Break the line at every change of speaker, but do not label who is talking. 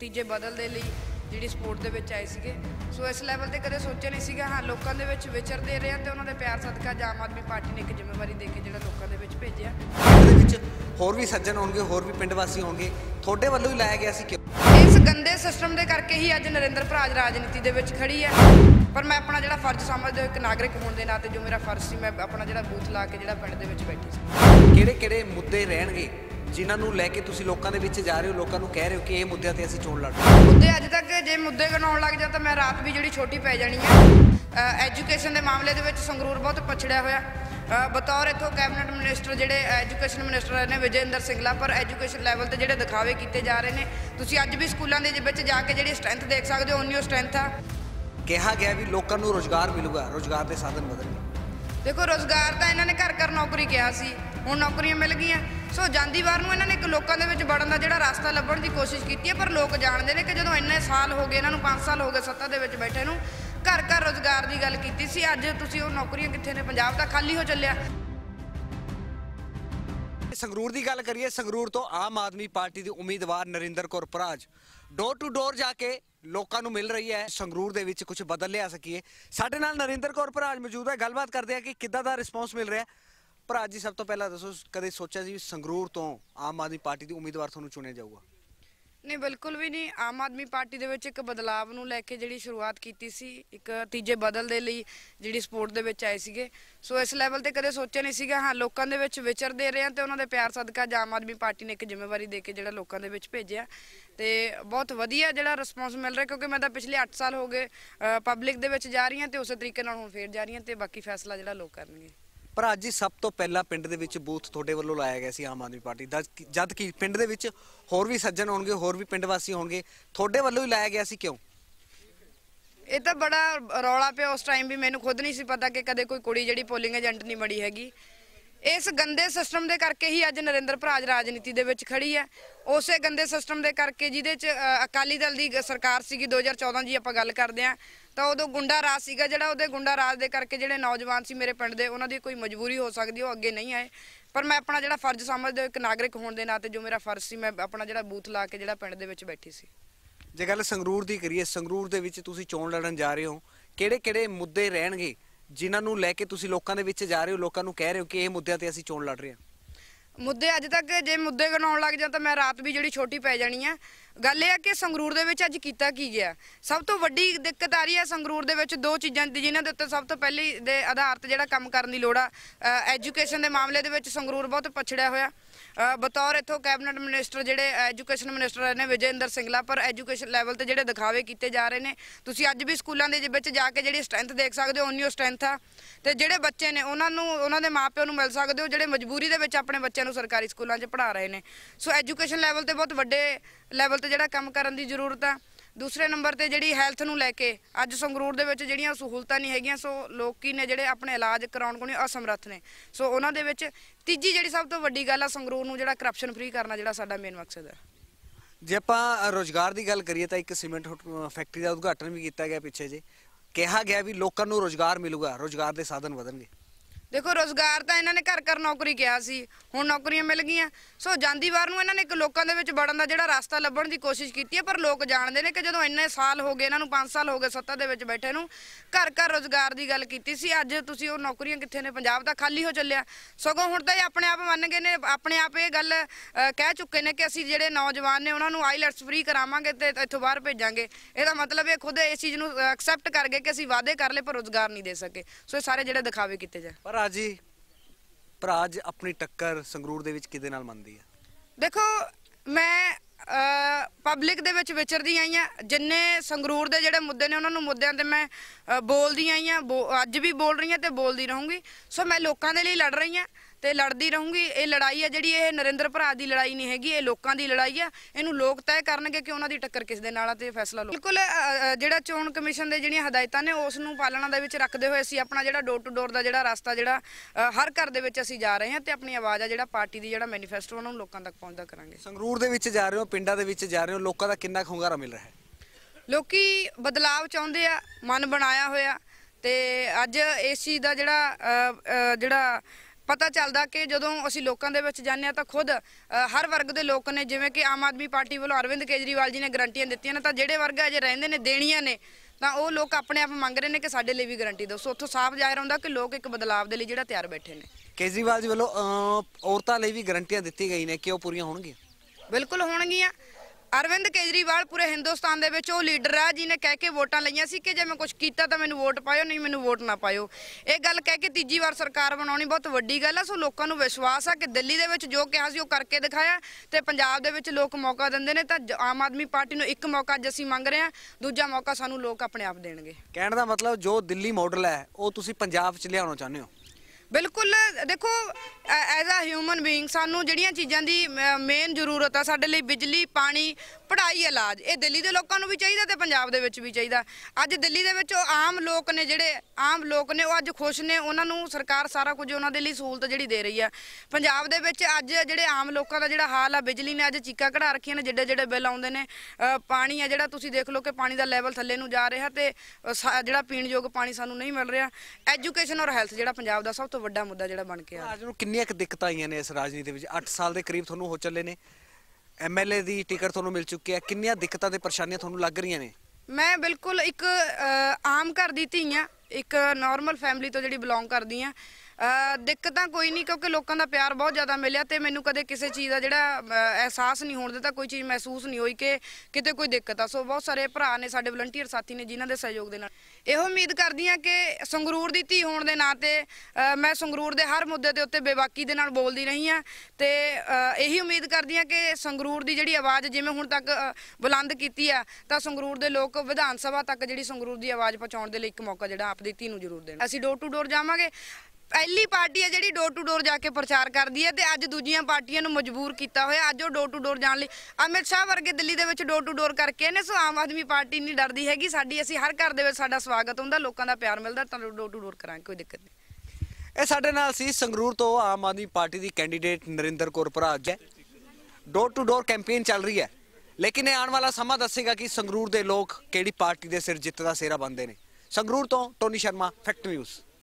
ਤੀਜੇ ਬਦਲ ਦੇ ਲਈ ਜਿਹੜੀ ਸਪੋਰਟ ਦੇ ਵਿੱਚ ਆਏ ਸੀਗੇ ਸੋ ਇਸ ਲੈਵਲ ਤੇ ਕਦੇ ਸੋਚਿਆ ਨਹੀਂ ਸੀਗਾ ਹਾਂ ਲੋਕਾਂ ਦੇ ਵਿੱਚ ਵਿਚਰਦੇ ਰਹੇ ਤੇ ਉਹਨਾਂ ਦੇ ਪਿਆਰ ਸਦਕਾ ਜਾਮ ਆਦਮੀ ਪਾਰਟੀ ਨੇ ਇੱਕ ਜ਼ਿੰਮੇਵਾਰੀ ਦੇ ਕੇ ਜਿਹੜਾ ਲੋਕਾਂ ਦੇ ਵਿੱਚ ਭੇਜਿਆ ਦੇ ਵਿੱਚ
ਹੋਰ ਵੀ ਸੱਜਣ ਹੋਣਗੇ ਹੋਰ ਵੀ ਪਿੰਡ ਵਾਸੀ ਹੋਣਗੇ ਤੁਹਾਡੇ ਵੱਲੋਂ ਹੀ ਲਾਇਆ ਗਿਆ ਸੀ ਕਿ
ਇਸ ਗੰਦੇ ਸਿਸਟਮ ਦੇ ਕਰਕੇ ਹੀ ਅੱਜ ਨਰਿੰਦਰ ਭਰਾਜ ਰਾਜਨੀਤੀ ਦੇ ਵਿੱਚ ਖੜੀ ਹੈ ਪਰ ਮੈਂ ਆਪਣਾ ਜਿਹੜਾ ਫਰਜ਼ ਸਮਝਦੇ ਹੋ ਇੱਕ ਨਾਗਰਿਕ ਹੋਣ ਦੇ ਨਾਤੇ ਜੋ ਮੇਰਾ ਫਰਜ਼ ਸੀ ਮੈਂ ਆਪਣਾ ਜਿਹੜਾ ਬੂਥ ਲਾ ਕੇ ਜਿਹੜਾ ਪਿੰਡ ਦੇ ਵਿੱਚ ਬੈਠੀ ਸੀ
ਕਿਹੜੇ ਕਿਹੜੇ ਮੁੱਦੇ ਰਹਿਣਗੇ ਜਿਨ੍ਹਾਂ ਨੂੰ ਲੈ ਕੇ ਤੁਸੀਂ ਲੋਕਾਂ ਦੇ ਵਿੱਚ ਜਾ ਰਹੇ ਹੋ ਲੋਕਾਂ ਨੂੰ ਕਹਿ ਰਹੇ ਹੋ ਕਿ ਇਹ ਮੁੱਦਿਆਂ ਤੇ ਅਸੀਂ ਚੋਣ ਲੜਦੇ
ਮੁੱਦੇ ਅੱਜ ਤੱਕ ਜੇ ਮੁੱਦੇ ਗਣਾਉਣ ਲੱਗ ਜਾ ਤਾਂ ਮੈਂ ਰਾਤ ਵੀ ਜਿਹੜੀ ਛੋਟੀ ਪੈ ਜਾਣੀ ਹੈ ਐਜੂਕੇਸ਼ਨ ਦੇ ਮਾਮਲੇ ਦੇ ਵਿੱਚ ਸੰਗਰੂਰ ਬਹੁਤ ਪਛੜਿਆ ਹੋਇਆ ਬਤੌਰ ਇਥੋਂ ਕੈਬਨਿਟ ਮਿਨਿਸਟਰ ਜਿਹੜੇ ਐਜੂਕੇਸ਼ਨ ਮਿਨਿਸਟਰ ਨੇ ਵਿਜੇਂਦਰ ਸਿੰਘਲਾ ਪਰ ਐਜੂਕੇਸ਼ਨ ਲੈਵਲ ਤੇ ਜਿਹੜੇ ਦਿਖਾਵੇ ਕੀਤੇ ਜਾ ਰਹੇ ਨੇ ਤੁਸੀਂ ਅੱਜ ਵੀ ਸਕੂਲਾਂ ਦੇ ਵਿੱਚ ਜਾ ਕੇ ਜਿਹੜੀ ਸਟਰੈਂਥ ਦੇਖ ਸਕਦੇ ਹੋ ਓਨੀ ਉਹ ਸਟਰੈਂਥ ਆ
ਕਿਹਾ ਗਿਆ ਵੀ ਲੋਕਾਂ ਨੂੰ ਰੋਜ਼ਗਾਰ ਮਿਲੂਗਾ ਰੋਜ਼ਗਾਰ ਦੇ ਸਾਧਨ ਬਦਲਣਗੇ
ਦੇਖੋ ਰੋਜ਼ਗਾਰ ਤਾਂ ਇਹਨਾਂ ਨੇ ਘਰ ਘਰ ਨੌਕਰੀ ਕਿਹਾ ਸੀ ਹੁਣ ਨੌਕਰੀਆਂ ਮਿਲ ਗਈਆਂ ਸੋ ਜਾਂਦੀ ਵਾਰ ਨੂੰ ਇਹਨਾਂ ਨੇ ਇੱਕ ਲੋਕਾਂ ਦੇ ਵਿੱਚ ਵੜਨ ਦਾ ਜਿਹੜਾ ਰਸਤਾ ਲੱਭਣ ਦੀ ਕੋਸ਼ਿਸ਼ ਕੀਤੀ ਹੈ ਪਰ ਲੋਕ ਜਾਣਦੇ ਨੇ ਕਿ ਜਦੋਂ ਇੰਨੇ ਸਾਲ ਹੋ ਗਏ ਇਹਨਾਂ ਨੂੰ 5 ਸਾਲ ਹੋ ਗਏ ਸੱਤਾ ਦੇ ਵਿੱਚ ਬੈਠੇ ਨੂੰ ਘਰ ਘਰ ਰੋਜ਼ਗਾਰ ਦੀ ਗੱਲ ਕੀਤੀ ਸੀ ਅੱਜ ਤੁਸੀਂ ਉਹ ਨੌਕਰੀਆਂ ਕਿੱਥੇ ਨੇ ਪੰਜਾਬ ਦਾ ਖਾਲੀ ਹੋ ਚੱਲਿਆ
ਸੰਗਰੂਰ ਦੀ ਗੱਲ ਕਰੀਏ ਸੰਗਰੂਰ ਤੋਂ ਆਮ ਆਦਮੀ ਪਾਰਟੀ ਦੀ ਉਮੀਦਵਾਰ Narinder Kaur Bharaj door to door ਜਾ ਕੇ ਲੋਕਾਂ ਨੂੰ ਮਿਲ ਰਹੀ ਹੈ ਸੰਗਰੂਰ ਦੇ ਵਿੱਚ ਕੁਝ ਬਦਲ ਲਿਆ ਸਕੀਏ ਸਾਡੇ ਨਾਲ ਨਰਿੰਦਰ ਕੌਰ ਪ੍ਰਾਜ ਮੌਜੂਦ ਹੈ ਗੱਲਬਾਤ ਕਰਦੇ ਆ ਕਿ ਕਿੱਦਾਂ ਦਾ ਰਿਸਪੌਂਸ ਮਿਲ ਰਿਹਾ ਹੈ ਪਰ ਅੱਜ ਸਭ ਤੋਂ ਪਹਿਲਾਂ ਦੱਸੋ ਕਦੇ ਸੋਚਿਆ ਸੀ ਸੰਗਰੂਰ ਤੋਂ ਆਮ ਆਦਮੀ ਪਾਰਟੀ ਦੀ ਉਮੀਦਵਾਰ ਤੁਹਾਨੂੰ ਚੁਣਿਆ ਜਾਊਗਾ
ਨਹੀਂ ਬਿਲਕੁਲ ਵੀ ਨਹੀਂ ਆਮ ਆਦਮੀ ਪਾਰਟੀ ਦੇ ਵਿੱਚ ਇੱਕ ਬਦਲਾਵ ਨੂੰ ਲੈ ਕੇ ਜਿਹੜੀ ਸ਼ੁਰੂਆਤ ਕੀਤੀ ਸੀ ਇੱਕ ਤੀਜੇ ਬਦਲ ਦੇ ਲਈ ਜਿਹੜੀ ਸਪੋਰਟ ਦੇ ਵਿੱਚ ਆਏ ਸੀਗੇ ਸੋ ਇਸ ਲੈਵਲ ਤੇ ਕਦੇ ਸੋਚਿਆ ਨਹੀਂ ਸੀਗਾ ਹਾਂ ਲੋਕਾਂ ਦੇ ਵਿੱਚ ਵਿਚਰਦੇ ਰਹੇ ਆ ਤੇ ਉਹਨਾਂ ਦੇ ਪਿਆਰ ਸਦਕਾ ਆਮ ਆਦਮੀ ਪਾਰਟੀ ਨੇ ਇੱਕ ਜ਼ਿੰਮੇਵਾਰੀ ਦੇ ਕੇ ਜਿਹੜਾ ਲੋਕਾਂ ਦੇ ਵਿੱਚ ਭੇਜਿਆ ਤੇ ਬਹੁਤ ਵਧੀਆ ਜਿਹੜਾ ਰਿਸਪੌਂਸ ਮਿਲ ਰਿਹਾ ਕਿਉਂਕਿ ਮੈਂ ਤਾਂ ਪਿਛਲੇ 8 ਸਾਲ ਹੋ ਗਏ ਪਬਲਿਕ ਦੇ ਵਿੱਚ ਜਾ ਰਹੀ ਹਾਂ ਤੇ ਉਸੇ ਤਰੀਕੇ ਨਾਲ ਹੁਣ ਫੇਰ ਜਾ ਰਹੀ ਹਾਂ ਤੇ ਬਾਕੀ ਫੈਸਲਾ ਜਿਹੜਾ ਲੋਕ ਕਰਨਗੇ
ਪਰ ਅੱਜ ਹੀ ਸਭ ਤੋਂ ਪਹਿਲਾਂ ਪਿੰਡ ਦੇ ਵਿੱਚ ਬੂਥ ਤੁਹਾਡੇ ਵੱਲੋਂ ਲਾਇਆ ਗਿਆ ਸੀ ਆਮ ਆਦਮੀ ਪਾਰਟੀ ਦਾ ਜਦ ਕਿ ਪਿੰਡ ਦੇ ਵਿੱਚ ਹੋਰ ਵੀ ਸੱਜਣ ਹੋਣਗੇ ਹੋਰ ਵੀ ਪਿੰਡ ਵਾਸੀ ਹੋਣਗੇ
ਤੁਹਾਡੇ ਵੱਲੋਂ ਹੀ ਲਾਇਆ ਗਿਆ ਸੀ ਕਿਉਂ ਇਹ ਤਾਂ ਬੜਾ ਰੌਲਾ ਪਿਆ ਉਸ ਟਾਈਮ ਵੀ ਮੈਨੂੰ ਖੁਦ ਨਹੀਂ ਸੀ ਪਤਾ ਕਿ ਕਦੇ ਕੋਈ ਕੁੜੀ ਜਿਹੜੀ ਪੋਲਿੰਗ ਏਜੰਟ ਨਹੀਂ ਬਣੀ ਹੈਗੀ ਇਸ ਗੰਦੇ ਸਿਸਟਮ ਦੇ ਕਰਕੇ ਹੀ ਅੱਜ ਨਰਿੰਦਰ ਭਰਾਜ ਰਾਜਨੀਤੀ ਦੇ ਵਿੱਚ ਖੜੀ ਹੈ ਉਸੇ ਗੰਦੇ ਸਿਸਟਮ ਦੇ ਕਰਕੇ ਜਿਹਦੇ ਚ ਅਕਾਲੀ ਦਲ ਦੀ ਸਰਕਾਰ ਸੀਗੀ 2014 ਜੀ ਆਪਾਂ ਗੱਲ ਕਰਦੇ ਆ ਤਾਂ ਉਦੋਂ ਗੁੰਡਾ ਰਾਜ ਸੀਗਾ ਜਿਹੜਾ ਉਹਦੇ ਗੁੰਡਾ ਰਾਜ ਦੇ ਕਰਕੇ ਜਿਹੜੇ ਨੌਜਵਾਨ ਸੀ ਮੇਰੇ ਪਿੰਡ ਦੇ ਉਹਨਾਂ ਦੀ ਕੋਈ ਮਜਬੂਰੀ ਹੋ ਸਕਦੀ ਉਹ ਅੱਗੇ ਨਹੀਂ ਆਏ ਪਰ ਮੈਂ ਆਪਣਾ ਜਿਹੜਾ ਫਰਜ਼ ਸਮਝਦੇ ਇੱਕ ਨਾਗਰਿਕ ਹੋਣ ਦੇ ਨਾਤੇ ਜੋ ਮੇਰਾ ਫਰਜ਼ ਸੀ ਮੈਂ ਆਪਣਾ ਜਿਹੜਾ ਬੂਥ ਲਾ ਕੇ ਜਿਹੜਾ ਪਿੰਡ ਦੇ ਵਿੱਚ ਬੈਠੀ ਸੀ
ਜੇ ਗੱਲ ਸੰਗਰੂਰ ਦੀ ਕਰੀਏ ਸੰਗਰੂਰ ਦੇ ਵਿੱਚ ਤੁਸੀਂ ਚੋਣ ਲੜਨ ਜਾ ਰਹੇ ਹੋ ਕਿਹੜੇ ਕਿਹੜੇ ਮੁੱਦੇ ਰਹਿਣਗੇ ਜਿਨ੍ਹਾਂ ਨੂੰ ਲੈ ਕੇ ਤੁਸੀਂ ਲੋਕਾਂ ਦੇ ਵਿੱਚ ਜਾ ਰਹੇ ਹੋ ਲੋਕਾਂ ਨੂੰ ਕਹਿ ਰਹੇ ਹੋ ਕਿ ਇਹ ਮੁੱਦਿਆਂ ਤੇ ਅਸੀਂ ਚੋਣ ਲੜ ਰਹੇ ਹਾਂ
ਮੁੱਦੇ ਅੱਜ ਤੱਕ ਜੇ ਮੁੱਦੇ ਗਣਾਉਣ ਲੱਗ ਜਾਂ ਤਾਂ ਮੈਂ ਰਾਤ ਵੀ ਜਿਹੜੀ ਛੋਟੀ ਪੈ ਜਾਣੀ ਆ ਗੱਲ ਇਹ ਆ ਕਿ ਸੰਗਰੂਰ ਦੇ ਵਿੱਚ ਅੱਜ ਕੀਤਾ ਕੀ ਗਿਆ ਸਭ ਤੋਂ ਵੱਡੀ ਦਿੱਕਤ ਆ ਰਹੀ ਆ ਸੰਗਰੂਰ ਦੇ ਵਿੱਚ ਦੋ ਚੀਜ਼ਾਂ ਦੀ ਜਿਨ੍ਹਾਂ ਦੇ ਉੱਤੇ ਸਭ ਤੋਂ ਪਹਿਲੀ ਦੇ ਆਧਾਰ ਤੇ ਜਿਹੜਾ ਕੰਮ ਕਰਨ ਦੀ ਲੋੜ ਆ ਐਜੂਕੇਸ਼ਨ ਦੇ ਮਾਮਲੇ ਦੇ ਵਿੱਚ ਸੰਗਰੂਰ ਬਹੁਤ ਪਛੜਿਆ ਹੋਇਆ ਬਤੌਰ ਇਥੋਂ ਕੈਬਨਿਟ ਮਿਨਿਸਟਰ ਜਿਹੜੇ ਐਜੂਕੇਸ਼ਨ ਮਿਨਿਸਟਰ ਰਹੇ ਨੇ ਵਿਜੇਂਦਰ ਸਿੰਘਲਾ ਪਰ ਐਜੂਕੇਸ਼ਨ ਲੈਵਲ ਤੇ ਜਿਹੜੇ ਦਿਖਾਵੇ ਕੀਤੇ ਜਾ ਰਹੇ ਨੇ ਤੁਸੀਂ ਅੱਜ ਵੀ ਸਕੂਲਾਂ ਦੇ ਵਿੱਚ ਜਾ ਕੇ ਜਿਹੜੀ ਸਟਰੈਂਥ ਦੇਖ ਸਕਦੇ ਹੋ ਉਨੀ ਸਟਰੈਂਥ ਆ ਤੇ ਜਿਹੜੇ ਬੱਚੇ ਨੇ ਉਹਨਾਂ ਨੂੰ ਉਹਨਾਂ ਦੇ ਮਾਪਿਆਂ ਨੂੰ ਮਿਲ ਸਕਦੇ ਹੋ ਜਿਹੜੇ ਮਜਬੂਰੀ ਦੇ ਵਿੱਚ ਆਪਣੇ ਬੱਚਿਆਂ ਨੂੰ ਸਰਕਾਰੀ ਸਕੂਲਾਂ 'ਚ ਪੜ੍ਹਾ ਰਹੇ ਨੇ ਸੋ ਐਜੂਕੇਸ਼ਨ ਲੈਵਲ ਤੇ ਬਹੁਤ ਵੱਡੇ ਲੈਵਲ ਤੇ ਜਿਹੜਾ ਕੰਮ ਕਰਨ ਦੀ ਜ਼ਰੂਰਤ ਆ ਦੂਸਰੇ ਨੰਬਰ ਤੇ ਜਿਹੜੀ ਹੈਲਥ ਨੂੰ ਲੈ ਕੇ ਅੱਜ ਸੰਗਰੂਰ ਦੇ ਵਿੱਚ ਜਿਹੜੀਆਂ ਸਹੂਲਤਾਂ ਨਹੀਂ ਹੈਗੀਆਂ ਸੋ ਲੋਕੀ ਨੇ ਜਿਹੜੇ ਆਪਣੇ ਇਲਾਜ ਕਰਾਉਣ ਕੋਲ ਅਸਮਰੱਥ ਨੇ ਸੋ ਉਹਨਾਂ ਦੇ ਵਿੱਚ ਤੀਜੀ ਜਿਹੜੀ ਸਭ ਤੋਂ ਵੱਡੀ ਗੱਲ ਆ ਸੰਗਰੂਰ ਨੂੰ ਜਿਹੜਾ ਕਰਪਸ਼ਨ ਫ੍ਰੀ ਕਰਨਾ ਜਿਹੜਾ ਸਾਡਾ ਮੇਨ ਮਕਸਦ ਹੈ
ਜੇ ਆਪਾਂ ਰੋਜ਼ਗਾਰ ਦੀ ਗੱਲ ਕਰੀਏ ਤਾਂ ਇੱਕ ਸੀਮੈਂਟ ਫੈਕਟਰੀ ਦਾ ਉਦਘਾਟਨ ਵੀ ਕੀਤਾ ਗਿਆ ਪਿੱਛੇ ਜੇ ਕਿਹਾ ਗਿਆ ਵੀ ਲੋਕਾਂ ਨੂੰ ਰੋਜ਼ਗਾਰ ਮਿਲੂਗਾ ਰੋਜ਼ਗਾਰ ਦੇ ਸਾਧਨ ਵਧਣਗੇ
ਦੇਖੋ ਰੋਜ਼ਗਾਰ ਤਾਂ ਇਹਨਾਂ ਨੇ ਘਰ ਘਰ ਨੌਕਰੀ ਕਿਹਾ ਸੀ ਹੁਣ ਨੌਕਰੀਆਂ ਮਿਲ ਗਈਆਂ ਸੋ ਜਾਂਦੀ ਵਾਰ ਨੂੰ ਇਹਨਾਂ ਨੇ ਇੱਕ ਲੋਕਾਂ ਦੇ ਵਿੱਚ ਵੜਨ ਦਾ ਜਿਹੜਾ ਰਸਤਾ ਲੱਭਣ ਦੀ ਕੋਸ਼ਿਸ਼ ਕੀਤੀ ਹੈ ਪਰ ਲੋਕ ਜਾਣਦੇ ਨੇ ਕਿ ਜਦੋਂ ਇੰਨੇ ਸਾਲ ਹੋ ਗਏ ਇਹਨਾਂ ਨੂੰ 5 ਸਾਲ ਹੋ ਗਏ ਸੱਤਾ ਦੇ ਵਿੱਚ ਬੈਠੇ ਨੂੰ ਘਰ ਘਰ ਰੋਜ਼ਗਾਰ ਦੀ ਗੱਲ ਕੀਤੀ ਸੀ ਅੱਜ ਤੁਸੀਂ ਉਹ ਨੌਕਰੀਆਂ ਕਿੱਥੇ ਨੇ ਪੰਜਾਬ ਦਾ ਖਾਲੀ ਹੋ ਚੱਲਿਆ ਸਗੋਂ ਹੁਣ ਤਾਂ ਇਹ ਆਪਣੇ ਆਪ ਮੰਨ ਗਏ ਨੇ ਆਪਣੇ ਆਪ ਇਹ ਗੱਲ ਕਹਿ ਚੁੱਕੇ ਨੇ ਕਿ ਅਸੀਂ ਜਿਹੜੇ ਨੌਜਵਾਨ ਨੇ ਉਹਨਾਂ ਨੂੰ ਆਈਲੈਟਸ ਫ੍ਰੀ ਕਰਾਵਾਂਗੇ ਤੇ ਇੱਥੋਂ ਬਾਹਰ ਭੇਜਾਂਗੇ ਇਹਦਾ ਮਤਲਬ ਇਹ ਖੁਦ ਇਸ ਚੀਜ਼ ਨੂੰ ਐਕਸੈਪਟ ਕਰ ਗਏ ਕਿ ਅਸੀਂ ਵਾਅਦੇ ਕਰ ਲਏ ਪਰ ਰੋਜ਼ਗਾਰ ਨਹੀਂ ਦੇ ਸਕੇ ਸੋ ਇਹ ਸਾਰੇ ਜਿਹੜੇ ਦਿਖਾਵੇ ਕੀਤੇ ਜਾ ਪਰ ਭਰਾ ਜੀ
ਭਰਾ ਜੀ ਆਪਣੀ ਟੱਕਰ ਸੰਗਰੂਰ ਦੇ ਵਿੱਚ ਕਿਹਦੇ ਨਾਲ ਮੰਨਦੀ ਹੈ
ਦੇਖੋ ਮੈਂ ਪਬਲਿਕ ਦੇ ਵਿੱਚ ਵਿਚਰਦੀ ਆਈ ਆ ਜਿੰਨੇ ਸੰਗਰੂਰ ਦੇ ਜਿਹੜੇ ਮੁੱਦੇ ਨੇ ਉਹਨਾਂ ਨੂੰ ਮੁੱਦਿਆਂ ਤੇ ਮੈਂ ਬੋਲਦੀ ਆਈ ਆ ਅੱਜ ਵੀ ਬੋਲ ਰਹੀ ਆ ਤੇ ਬੋਲਦੀ ਰਹੂੰਗੀ ਸੋ ਮੈਂ ਲੋਕਾਂ ਦੇ ਲਈ ਲੜ ਰਹੀ ਆ ਤੇ ਲੜਦੀ ਰਹੂੰਗੀ ਇਹ ਲੜਾਈ ਆ ਜਿਹੜੀ ਇਹ ਨਰਿੰਦਰ ਭਰਾ ਦੀ ਲੜਾਈ ਨਹੀਂ ਹੈਗੀ ਇਹ ਲੋਕਾਂ ਦੀ ਲੜਾਈ ਆ ਇਹਨੂੰ ਲੋਕ ਤੈਅ ਕਰਨਗੇ ਕਿ ਉਹਨਾਂ ਦੀ ਟੱਕਰ ਕਿਸ ਦੇ ਨਾਲ ਆ ਤੇ ਫੈਸਲਾ ਲੋ ਬਿਲਕੁਲ ਜਿਹੜਾ ਚੋਣ ਕਮਿਸ਼ਨ ਦੇ ਜਿਹੜੀਆਂ ਹਦਾਇਤਾਂ ਨੇ ਉਸ ਨੂੰ ਪਾਲਣਾ ਦੇ ਵਿੱਚ ਰੱਖਦੇ ਹੋਏ ਅਸੀਂ ਆਪਣਾ ਜਿਹੜਾ ਡੋਰ ਟੂ ਡੋਰ ਦਾ ਜਿਹੜਾ ਰਸਤਾ ਜਿਹੜਾ ਹਰ ਘਰ ਦੇ ਵਿੱਚ ਅਸੀਂ ਜਾ ਰਹੇ ਹਾਂ ਤੇ ਆਪਣੀ ਆਵਾਜ਼ ਆ ਜਿਹੜਾ ਪਾਰਟੀ ਦੀ ਜਿਹੜਾ ਮੈਨੀਫੈਸਟੋ ਉਹਨਾਂ ਨੂੰ ਲੋਕਾਂ ਤੱਕ ਪਹੁੰਚਦਾ ਕਰਾਂਗੇ ਸੰਗਰੂਰ
ਦੇ ਵਿੱਚ ਜਾ ਰਹੇ ਹੋ ਪਿੰਡਾਂ ਦੇ ਵਿੱਚ ਜਾ ਰਹੇ ਹੋ ਲੋਕਾਂ ਦਾ ਕਿੰਨਾ ਖੁੰਗਾਰਾ ਮਿਲ ਰਿਹਾ ਹੈ
ਲੋਕੀ ਬਦਲਾਅ ਚਾਹੁੰਦੇ ਆ ਮਨ ਬਣਾਇਆ ਹੋਇਆ ਤੇ ਅੱਜ ਇਸ ਚੀਜ਼ ਦਾ ਜਿਹੜਾ ਜਿਹੜਾ ਪਤਾ ਚੱਲਦਾ ਕਿ ਜਦੋਂ ਅਸੀਂ ਲੋਕਾਂ ਦੇ ਵਿੱਚ ਜਾਂਦੇ ਆ ਤਾਂ ਖੁਦ ਹਰ ਵਰਗ ਦੇ ਲੋਕ ਨੇ ਜਿਵੇਂ ਕਿ ਆਮ ਆਦਮੀ ਪਾਰਟੀ ਵੱਲੋਂ ਅਰਵਿੰਦ ਕੇਜਰੀਵਾਲ ਜੀ ਨੇ ਗਰੰਟੀਆਂ ਦਿੱਤੀਆਂ ਨੇ ਤਾਂ ਜਿਹੜੇ ਵਰਗ ਅਜੇ ਰਹਿੰਦੇ ਨੇ ਦੇਣੀਆਂ ਨੇ ਤਾਂ ਉਹ ਲੋਕ ਆਪਣੇ ਆਪ ਮੰਗ ਰਹੇ ਨੇ ਕਿ ਸਾਡੇ ਲਈ ਵੀ ਗਰੰਟੀ ਦਿਓ ਸੋ ਉੱਥੋਂ ਸਾਫ਼ ਜ਼ਾਹਿਰ ਹੁੰਦਾ ਕਿ ਲੋਕ ਇੱਕ ਬਦਲਾਅ ਦੇ ਲਈ ਜਿਹੜਾ ਤਿਆਰ ਬੈਠੇ ਨੇ
ਕੇਜਰੀਵਾਲ ਜੀ ਵੱਲੋਂ ਔਰਤਾਂ ਲਈ ਵੀ ਗਰੰਟੀਆਂ ਦਿੱਤੀ ਗਈ ਨੇ ਕਿ ਉਹ ਪੂਰੀਆਂ ਹੋਣਗੀਆਂ
ਬਿਲਕੁਲ ਹੋਣਗੀਆਂ ਅਰਵਿੰਦ ਕੇਜਰੀਵਾਲ ਪੂਰੇ ਹਿੰਦੁਸਤਾਨ ਦੇ ਵਿੱਚ ਉਹ ਲੀਡਰ ਆ ਜਿਹਨੇ ਕਹਿ ਕੇ ਵੋਟਾਂ ਲਈਆਂ ਸੀ ਕਿ ਜੇ ਮੈਂ ਕੁਝ ਕੀਤਾ ਤਾਂ ਮੈਨੂੰ ਵੋਟ ਪਾਇਓ ਨਹੀਂ ਮੈਨੂੰ ਵੋਟ ਨਾ ਪਾਇਓ ਇਹ ਗੱਲ ਕਹਿ ਕੇ ਤੀਜੀ ਵਾਰ ਸਰਕਾਰ ਬਣਾਉਣੀ ਬਹੁਤ ਵੱਡੀ ਗੱਲ ਆ ਸੋ ਲੋਕਾਂ ਨੂੰ ਵਿਸ਼ਵਾਸ ਆ ਕਿ ਦਿੱਲੀ ਦੇ ਵਿੱਚ ਜੋ ਕਿਹਾ ਸੀ ਉਹ ਕਰਕੇ ਦਿਖਾਇਆ ਤੇ ਪੰਜਾਬ ਦੇ ਵਿੱਚ ਲੋਕ ਮੌਕਾ ਦਿੰਦੇ ਨੇ ਤਾਂ ਆਮ ਆਦਮੀ ਪਾਰਟੀ ਨੂੰ ਇੱਕ ਮੌਕਾ ਅੱਜ ਅਸੀਂ ਮੰਗ ਰਹੇ ਆ ਦੂਜਾ ਮੌਕਾ ਸਾਨੂੰ ਲੋਕ ਆਪਣੇ ਆਪ ਦੇਣਗੇ
ਕਹਿਣ ਦਾ ਮਤਲਬ ਜੋ ਦਿੱਲੀ ਮਾਡਲ ਹੈ ਉਹ ਤੁਸੀਂ ਪੰਜਾਬ 'ਚ ਲਿਆਉਣਾ ਚਾਹੁੰਦੇ ਹੋ
ਬਿਲਕੁਲ ਦੇਖੋ ਐਜ਼ ਅ ਹਿਊਮਨ ਬੀਇੰਗ ਸਾਨੂੰ ਜਿਹੜੀਆਂ ਚੀਜ਼ਾਂ ਦੀ ਮੇਨ ਜ਼ਰੂਰਤ ਆ ਸਾਡੇ ਲਈ ਬਿਜਲੀ ਪਾਣੀ ਪੜ੍ਹਾਈ ਇਲਾਜ ਇਹ ਦਿੱਲੀ ਦੇ ਲੋਕਾਂ ਨੂੰ ਵੀ ਚਾਹੀਦਾ ਤੇ ਪੰਜਾਬ ਦੇ ਵਿੱਚ ਵੀ ਚਾਹੀਦਾ ਅੱਜ ਦਿੱਲੀ ਦੇ ਵਿੱਚ ਉਹ ਆਮ ਲੋਕ ਨੇ ਜਿਹੜੇ ਆਮ ਲੋਕ ਨੇ ਉਹ ਅੱਜ ਖੁਸ਼ ਨੇ ਉਹਨਾਂ ਨੂੰ ਸਰਕਾਰ ਸਾਰਾ ਕੁਝ ਉਹਨਾਂ ਦੇ ਲਈ ਸਹੂਲਤ ਜਿਹੜੀ ਦੇ ਰਹੀ ਆ ਪੰਜਾਬ ਦੇ ਵਿੱਚ ਅੱਜ ਜਿਹੜੇ ਆਮ ਲੋਕਾਂ ਦਾ ਜਿਹੜਾ ਹਾਲ ਆ ਬਿਜਲੀ ਨੇ ਅੱਜ ਚੀਕਾ ਕਢਾ ਰੱਖੀਆਂ ਨੇ ਜਿੱਡੇ ਜਿਹੜੇ ਬਿੱਲ ਆਉਂਦੇ ਨੇ ਪਾਣੀ ਆ ਜਿਹੜਾ ਤੁਸੀਂ ਦੇਖ ਲਓ ਕਿ ਪਾਣੀ ਦਾ ਲੈਵਲ ਥੱਲੇ ਨੂੰ ਜਾ ਰਿਹਾ ਤੇ ਜਿਹੜਾ ਪੀਣ ਯੋਗ ਪਾਣੀ ਸਾਨੂੰ ਨਹੀਂ ਮਿਲ ਰਿਹਾ ਐਜੂਕੇਸ਼ਨ ਔਰ ਹੈਲਥ ਜਿਹੜਾ ਪੰਜਾਬ ਦਾ ਸਭ ਤੋਂ ਵੱਡਾ ਮੁੱਦਾ ਜਿਹੜਾ ਬਣ ਕੇ ਆ ਰਾਜ ਨੂੰ
ਕਿੰਨੀਆਂ ਕਿ ਦਿੱਕਤਾਂ ਆਈਆਂ ਨੇ ਇਸ ਰਾਜਨੀਤੀ ਵਿੱਚ 8 ਸਾਲ ਦੇ ਕਰੀਬ ਤੁਹਾਨੂੰ ਹੋ ਚੱਲੇ ਨੇ ਐਮਐਲਏ ਦੀ ਟਿਕਟ ਤੁਹਾਨੂੰ ਮਿਲ ਚੁੱਕੀ ਹੈ ਕਿੰਨੀਆਂ ਦਿੱਕਤਾਂ ਤੇ ਪਰੇਸ਼ਾਨੀਆਂ ਤੁਹਾਨੂੰ ਲੱਗ ਰਹੀਆਂ ਨੇ
ਮੈਂ ਬਿਲਕੁਲ ਇੱਕ ਆਮ ਘਰ ਦੀ ਧੀ ਆ ਇੱਕ ਨਾਰਮਲ ਫੈਮਿਲੀ ਤੋਂ ਜਿਹੜੀ ਬਿਲੋਂਗ ਕਰਦੀ ਆ ਦਿੱਕਤਾਂ ਕੋਈ ਨਹੀਂ ਕਿਉਂਕਿ ਲੋਕਾਂ ਦਾ ਪਿਆਰ ਬਹੁਤ ਜ਼ਿਆਦਾ ਮਿਲਿਆ ਤੇ ਮੈਨੂੰ ਕਦੇ ਕਿਸੇ ਚੀਜ਼ ਦਾ ਜਿਹੜਾ ਅਹਿਸਾਸ ਨਹੀਂ ਹੋਣ ਦਿੱਤਾ ਕੋਈ ਚੀਜ਼ ਮਹਿਸੂਸ ਨਹੀਂ ਹੋਈ ਕਿ ਕਿਤੇ ਕੋਈ ਦਿੱਕਤ ਆ ਸੋ ਬਹੁਤ ਸਾਰੇ ਭਰਾ ਨੇ ਸਾਡੇ ਵਲੰਟੀਅਰ ਸਾਥੀ ਨੇ ਜਿਨ੍ਹਾਂ ਦੇ ਸਹਿਯੋਗ ਦੇ ਨਾਲ ਇਹੋ ਉਮੀਦ ਕਰਦੀ ਆ ਕਿ ਸੰਗਰੂਰ ਦੀ ਧੀ ਹੋਣ ਦੇ ਨਾਤੇ ਮੈਂ ਸੰਗਰੂਰ ਦੇ ਹਰ ਮੁੱਦੇ ਦੇ ਉੱਤੇ ਬੇਬਾਕੀ ਦੇ ਨਾਲ ਬੋਲਦੀ ਰਹੀ ਆ ਤੇ ਇਹੀ ਉਮੀਦ ਕਰਦੀ ਆ ਕਿ ਸੰਗਰੂਰ ਦੀ ਜਿਹੜੀ ਆਵਾਜ਼ ਜਿਵੇਂ ਹੁਣ ਤੱਕ ਬੁਲੰਦ ਕੀਤੀ ਆ ਤਾਂ ਸੰਗਰੂਰ ਦੇ ਲੋਕ ਵਿਧਾਨ ਸਭਾ ਤੱਕ ਜਿਹੜੀ ਸੰਗਰੂਰ ਦੀ ਆਵਾਜ਼ ਪਹੁੰਚਾਉਣ ਦੇ ਲਈ ਇੱਕ ਮੌਕਾ ਜਿਹੜਾ ਆਪ ਦੀ ਧੀ ਨੂੰ ਜ਼ਰੂਰ ਦੇਣ ਅਸੀਂ ਡੋਰ ਟੂ ਡੋਰ ਜਾਵਾਂਗੇ ਪਹਿਲੀ ਪਾਰਟੀ ਹੈ ਜਿਹੜੀ ਡੋਰ ਟੂ ਡੋਰ ਜਾ ਕੇ ਪ੍ਰਚਾਰ ਕਰਦੀ ਹੈ ਤੇ ਅੱਜ ਦੂਜੀਆਂ ਪਾਰਟੀਆਂ ਨੂੰ ਮਜਬੂਰ ਕੀਤਾ ਹੋਇਆ ਅੱਜ ਉਹ ਡੋਰ ਟੂ ਡੋਰ ਜਾਣ ਲਈ ਅਮਿਤ ਸ਼ਾਹ ਵਰਗੇ ਦਿੱਲੀ ਦੇ ਵਿੱਚ ਡੋਰ ਟੂ ਡੋਰ ਕਰਕੇ ਨੇ ਸੋ ਆਮ ਆਦਮੀ ਪਾਰਟੀ ਨਹੀਂ ਡਰਦੀ ਹੈਗੀ ਸਾਡੀ ਅਸੀਂ ਹਰ ਘਰ ਦੇ ਵਿੱਚ ਸਾਡਾ ਸਵਾਗਤ ਹੁੰਦਾ ਲੋਕਾਂ ਦਾ ਪਿਆਰ ਮਿਲਦਾ ਤਾਂ ਡੋਰ ਟੂ ਡੋਰ ਕਰਾਂਗੇ ਕੋਈ ਦਿੱਕਤ
ਨਹੀਂ ਇਹ ਸਾਡੇ ਨਾਲ ਸੀ ਸੰਗਰੂਰ ਤੋਂ ਆਮ ਆਦਮੀ ਪਾਰਟੀ ਦੀ ਕੈਂਡੀਡੇਟ ਨਰਿੰਦਰ ਕੌਰ ਭਰਾ ਅੱਜ ਡੋਰ ਟੂ ਡੋਰ ਕੈਂਪੇਨ ਚੱਲ ਰਹੀ ਹੈ ਲੇਕਿਨ ਇਹ ਆਉਣ ਵਾਲਾ ਸਮਾਂ ਦੱਸੇਗਾ ਕਿ ਸੰਗਰੂਰ ਦੇ ਲੋਕ ਕਿਹੜੀ ਪਾਰਟੀ ਦੇ ਸਿਰ ਜਿੱਤ ਦਾ ਸੇਰਾ ਬੰਦੇ ਨੇ ਸੰਗਰੂਰ ਤੋਂ ਟੋਨੀ ਸ਼ਰਮਾ ਫੈਕਟ ਨਿਊਜ਼